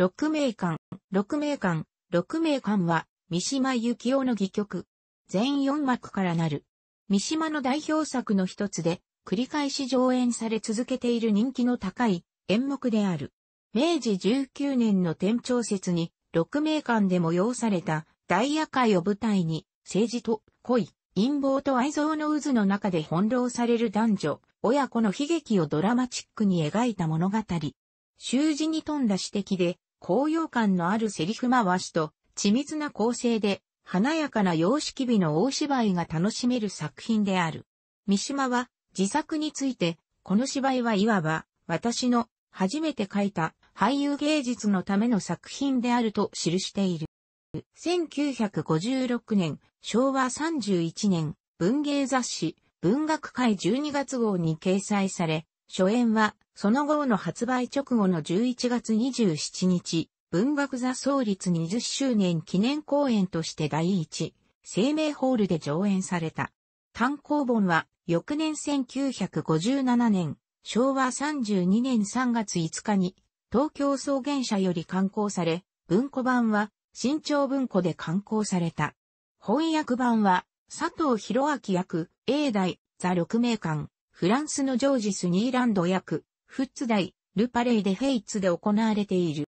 六名館、六名館、六名館は、三島由紀夫の戯曲。全四幕からなる。三島の代表作の一つで、繰り返し上演され続けている人気の高い演目である。明治19年の店長説に、六名館で催された大夜会を舞台に、政治と恋、陰謀と愛憎の渦の中で翻弄される男女、親子の悲劇をドラマチックに描いた物語。習字に富んだ指摘で、高揚感のあるセリフ回しと、緻密な構成で、華やかな様式美の大芝居が楽しめる作品である。三島は、自作について、この芝居はいわば、私の、初めて書いた、俳優芸術のための作品であると記している。1956年、昭和31年、文芸雑誌、文学会12月号に掲載され、初演は、その後の発売直後の11月27日、文学座創立20周年記念公演として第一、生命ホールで上演された。単行本は、翌年1957年、昭和32年3月5日に、東京草原社より刊行され、文庫版は、新潮文庫で刊行された。翻訳版は、佐藤博明役、英大、ザ・六名館、フランスのジョージス・ニーランド役、フッツ大、ルパレイデ・フェイツで行われている。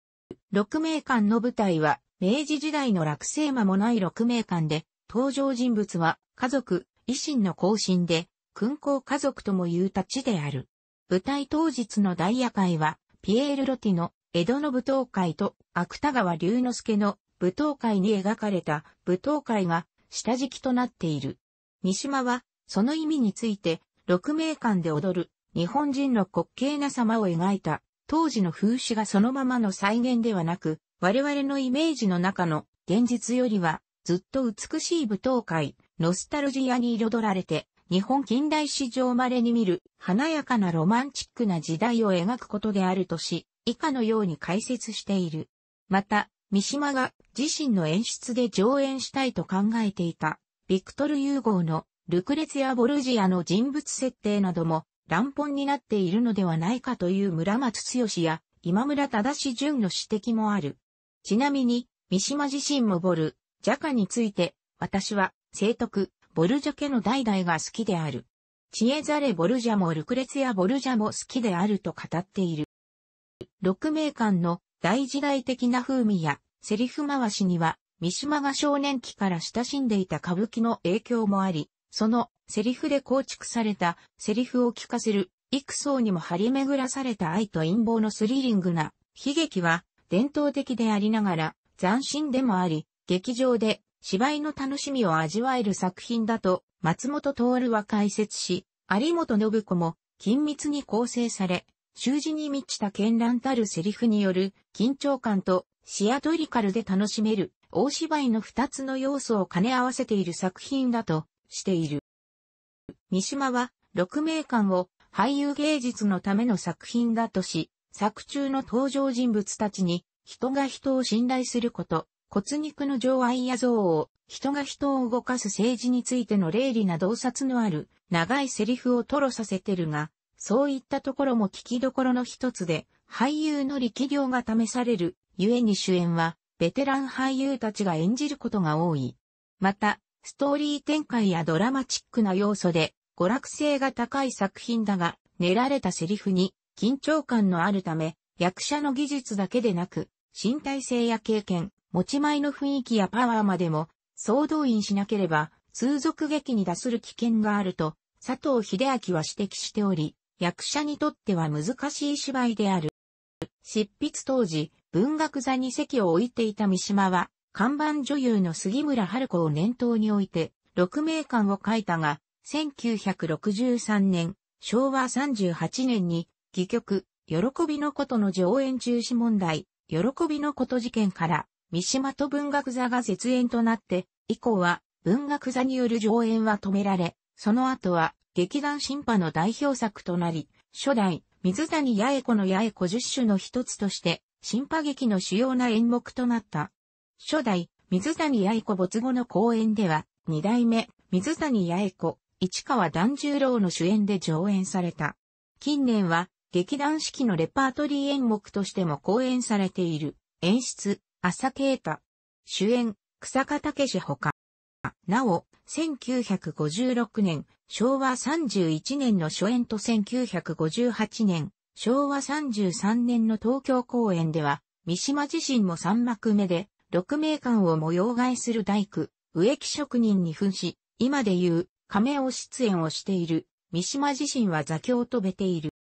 六名館の舞台は、明治時代の落成間もない六名館で、登場人物は、家族、維新の行進で、勲行家族とも言う立ちである。舞台当日のダイヤ会は、ピエール・ロティの、江戸の舞踏会と、芥川龍之介の、舞踏会に描かれた、舞踏会が、下敷きとなっている。三島は、その意味について、鹿鳴館で踊る日本人の滑稽な様を描いた当時の風刺がそのままの再現ではなく、我々のイメージの中の現実よりはずっと美しい舞踏会、ノスタルジアに彩られて、日本近代史上稀に見る華やかなロマンチックな時代を描くことであるとし、以下のように解説している。また、三島が自身の演出で上演したいと考えていた、ビクトル・ユーゴーのルクレツやボルジアの人物設定なども乱本になっているのではないかという村松剛や今村正淳の指摘もある。ちなみに、三島自身もボル、ジャカについて、私は、聖徳、ボルジャ家の代々が好きである。知恵ざれボルジャもルクレツやボルジャも好きであると語っている。六名間の大時代的な風味やセリフ回しには、三島が少年期から親しんでいた歌舞伎の影響もあり、そのセリフで構築されたセリフを聞かせる幾層にも張り巡らされた愛と陰謀のスリリングな悲劇は伝統的でありながら斬新でもあり、劇場で芝居の楽しみを味わえる作品だと松本徹は解説し、有本信子も緊密に構成され、習字に満ちた絢爛たるセリフによる緊張感とシアトリカルで楽しめる大芝居の二つの要素を兼ね合わせている作品だとしている。三島は、六名館を俳優芸術のための作品だとし、作中の登場人物たちに、人が人を信頼すること、骨肉の情愛や憎悪を、人が人を動かす政治についての霊理な洞察のある、長いセリフを吐露させてるが、そういったところも聞きどころの一つで、俳優の力量が試される、ゆえに主演は、ベテラン俳優たちが演じることが多い。また、ストーリー展開やドラマチックな要素で、娯楽性が高い作品だが、練られたセリフに緊張感のあるため、役者の技術だけでなく、身体性や経験、持ち前の雰囲気やパワーまでも、総動員しなければ、通俗劇に出する危険があると、佐藤秀明は指摘しており、役者にとっては難しい芝居である。執筆当時、文学座に席を置いていた三島は、看板女優の杉村春子を念頭において、6名館を書いたが、1963年、昭和38年に、戯曲、喜びのことの上演中止問題、喜びのこと事件から、三島と文学座が絶縁となって、以降は文学座による上演は止められ、その後は劇団新派の代表作となり、初代水谷八重子の八重子十種の一つとして、新派劇の主要な演目となった。初代、水谷八重子没後の公演では、二代目、水谷八重子、市川團十郎の主演で上演された。近年は、劇団四季のレパートリー演目としても公演されている、演出、浅啓太。主演、草加武史ほか。なお、1956年、昭和31年の初演と1958年、昭和33年の東京公演では、三島自身も三幕目で、六名館を模様替えする大工、植木職人に扮し、今で言う、亀尾出演をしている、三島自身は座教を飛べている。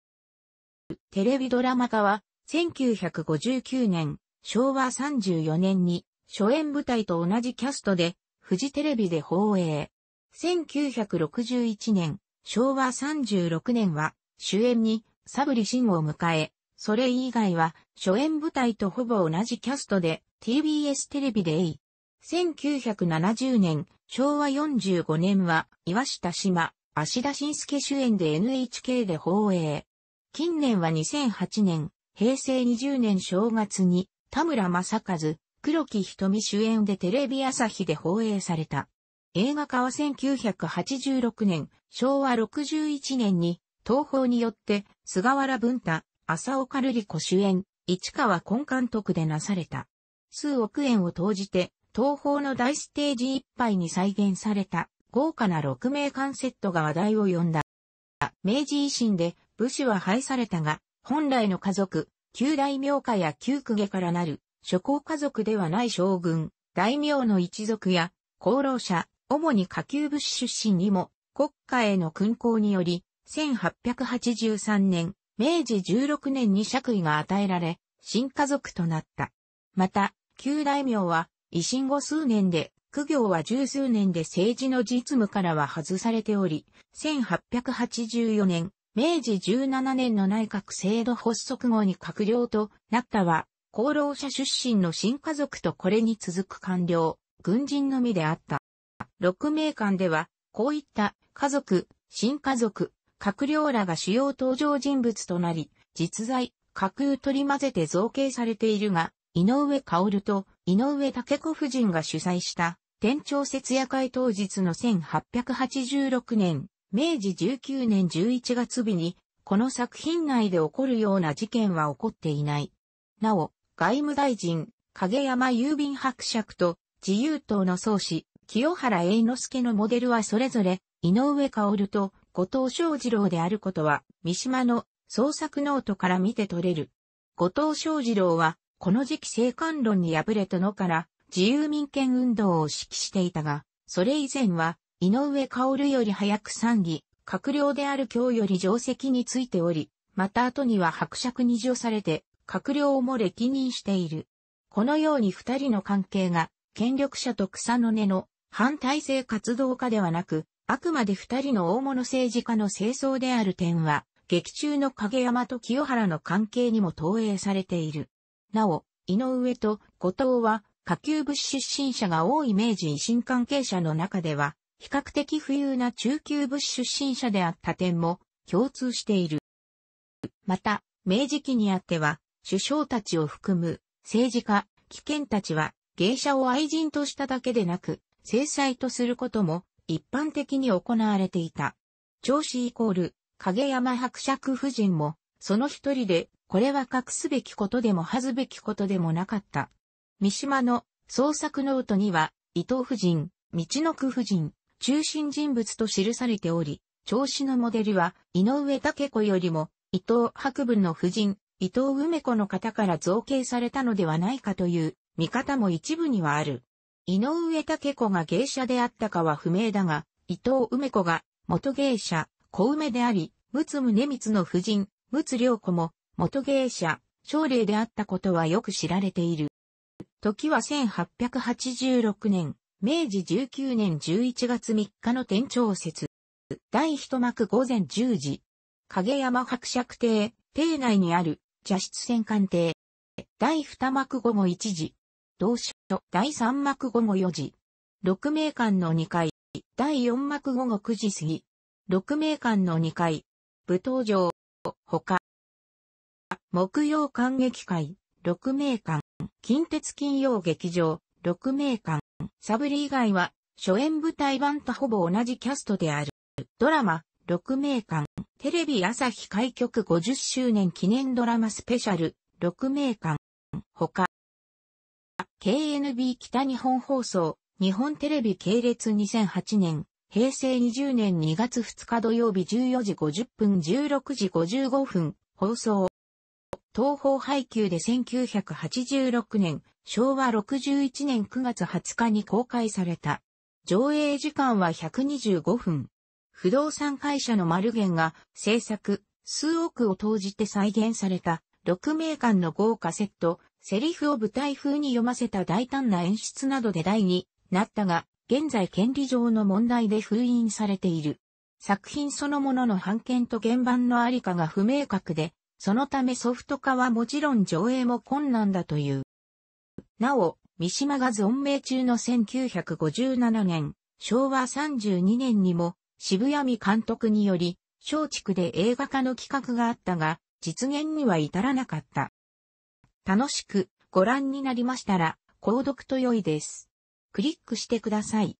テレビドラマ化は、1959年、昭和34年に、初演舞台と同じキャストで、富士テレビで放映。1961年、昭和36年は、主演に、サブリシンを迎え、それ以外は、初演舞台とほぼ同じキャストで、TBS テレビで A。1970年、昭和45年は、岩下島、足田晋介主演で NHK で放映。近年は2008年、平成20年正月に、田村正和、黒木瞳主演でテレビ朝日で放映された。映画化は1986年、昭和61年に、東宝によって、菅原文太、浅岡瑠璃子主演、市川根監督でなされた。数億円を投じて、東方の大ステージいっぱいに再現された豪華な六名館セットが話題を呼んだ。明治維新で武士は廃されたが、本来の家族、旧大名家や旧公家からなる諸侯家族ではない将軍、大名の一族や功労者、主に下級武士出身にも国家への勲功により、1883年、明治16年に爵位が与えられ、新家族となった。また、旧大名は、維新後数年で、苦行は十数年で政治の実務からは外されており、1884年、明治17年の内閣制度発足後に閣僚となったは、功労者出身の新家族とこれに続く官僚、軍人のみであった。六名館では、こういった家族、新家族、閣僚らが主要登場人物となり、実在、架空取り混ぜて造形されているが、井上薫と井上武子夫人が主催した店長節夜会当日の1886年、明治19年11月日に、この作品内で起こるような事件は起こっていない。なお、外務大臣、影山郵便伯爵と自由党の創始、清原栄之助のモデルはそれぞれ、井上薫と後藤昌二郎であることは、三島の創作ノートから見て取れる。後藤昌二郎は、この時期生還論に敗れたのから、自由民権運動を指揮していたが、それ以前は、井上薫より早く参議、閣僚である今日より定席についており、また後には伯爵に除されて、閣僚をも歴任している。このように二人の関係が、権力者と草の根の反体制活動家ではなく、あくまで二人の大物政治家の清掃である点は、劇中の影山と清原の関係にも投影されている。なお、井上と後藤は下級部出身者が多い明治維新関係者の中では、比較的富裕な中級部出身者であった点も共通している。また、明治期にあっては、首相たちを含む政治家、危険たちは芸者を愛人としただけでなく、制裁とすることも一般的に行われていた。長子イコール、影山伯爵夫人も、その一人でこれは隠すべきことでも恥ずべきことでもなかった。三島の創作ノートには、伊藤夫人、道の区夫人、中心人物と記されており、調子のモデルは、井上武子よりも、伊藤博文の夫人、伊藤梅子の方から造形されたのではないかという見方も一部にはある。井上武子が芸者であったかは不明だが、伊藤梅子が元芸者、小梅であり、陸奥宗光の夫人、陸奥良子も元芸者、奨励であったことはよく知られている。時は1886年、明治19年11月3日の天朝節。第一幕午前10時。影山伯爵邸、邸内にある茶室戦艦邸。第二幕午後1時。同所、第三幕午後4時。六名館の2階。第四幕午後9時過ぎ。六名館の2階。舞踏場。他。木曜観劇会、六名館、近鉄金曜劇場、六名館、サブリ以外は、初演舞台版とほぼ同じキャストである。ドラマ、六名館、テレビ朝日開局50周年記念ドラマスペシャル、六名館、他。KNB 北日本放送、日本テレビ系列2008年、平成20年2月2日土曜日14時50分16時55分、放送。東方配給で1986年、昭和61年9月20日に公開された。上映時間は125分。不動産会社の丸源が制作、数億を投じて再現された6名間の豪華セット、セリフを舞台風に読ませた大胆な演出などで題になったが、現在権利上の問題で封印されている。作品そのものの版権と原版のありかが不明確で、そのためソフト化はもちろん上映も困難だという。なお、三島が存命中の1957年、昭和32年にも渋谷美監督により、松竹で映画化の企画があったが、実現には至らなかった。楽しくご覧になりましたら、購読と良いです。クリックしてください。